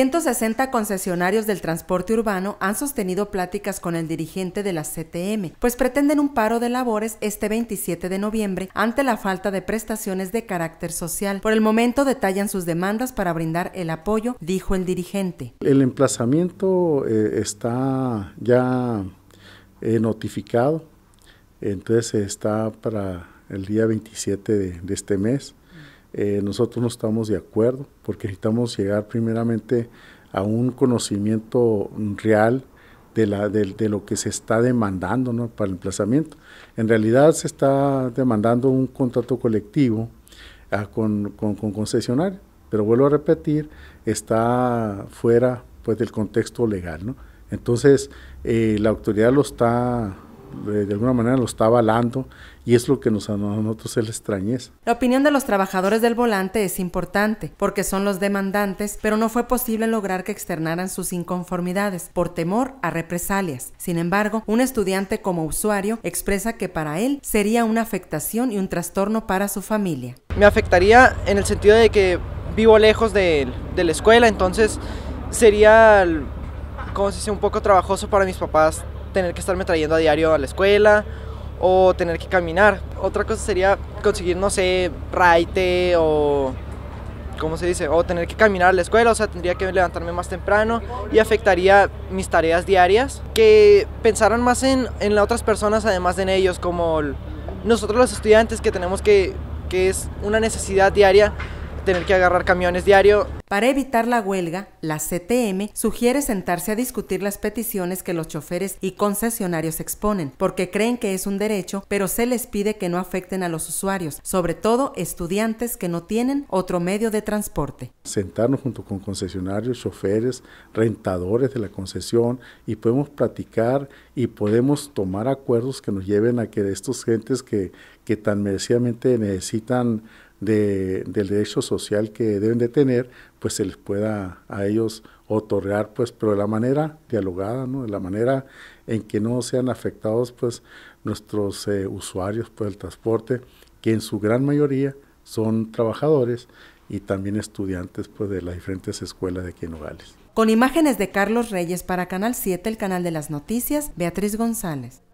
160 concesionarios del transporte urbano han sostenido pláticas con el dirigente de la CTM, pues pretenden un paro de labores este 27 de noviembre ante la falta de prestaciones de carácter social. Por el momento detallan sus demandas para brindar el apoyo, dijo el dirigente. El emplazamiento eh, está ya eh, notificado, entonces eh, está para el día 27 de este mes. Eh, nosotros no estamos de acuerdo, porque necesitamos llegar primeramente a un conocimiento real de, la, de, lo que se está demandando para el emplazamiento. En realidad se está demandando un contrato colectivo ah, con, con, concesionario, pero vuelvo a repetir, está fuera pues, del contexto legal. ¿no? Entonces, eh, la autoridad lo está de, alguna manera lo está avalando y es lo que nos, a nosotros es la extrañeza. La opinión de los trabajadores del volante es importante porque son los demandantes, pero no fue posible lograr que externaran sus inconformidades por temor a represalias. Sin embargo, un estudiante como usuario expresa que para él sería una afectación y un trastorno para su familia. Me afectaría en el sentido de que vivo lejos de, la escuela, entonces sería, como se dice, un poco trabajoso para mis papás tener que estarme trayendo a diario a la escuela o tener que caminar. Otra cosa sería conseguir, no sé, raite o... ¿Cómo se dice? O tener que caminar a la escuela, o sea, tendría que levantarme más temprano y afectaría mis tareas diarias. Que pensaran más en, en las otras personas, además de en ellos, como nosotros los estudiantes que tenemos que, que es una necesidad diaria, tener que agarrar camiones diario. Para evitar la huelga, la CTM sugiere sentarse a discutir las peticiones que los choferes y concesionarios exponen, porque creen que es un derecho, pero se les pide que no afecten a los usuarios, sobre todo estudiantes que no tienen otro medio de transporte. Sentarnos junto con concesionarios, choferes, rentadores de la concesión y podemos platicar y podemos tomar acuerdos que nos lleven a que estos gentes que, que tan merecidamente necesitan del derecho social que deben de tener, pues se les pueda a ellos otorgar, pues, pero de la manera dialogada, ¿no? De la manera en que no sean afectados, pues, nuestros eh, usuarios, pues, del transporte, que en su gran mayoría son trabajadores y también estudiantes, pues, de las diferentes escuelas de aquí Con imágenes de Carlos Reyes para Canal 7, el canal de las noticias, Beatriz González.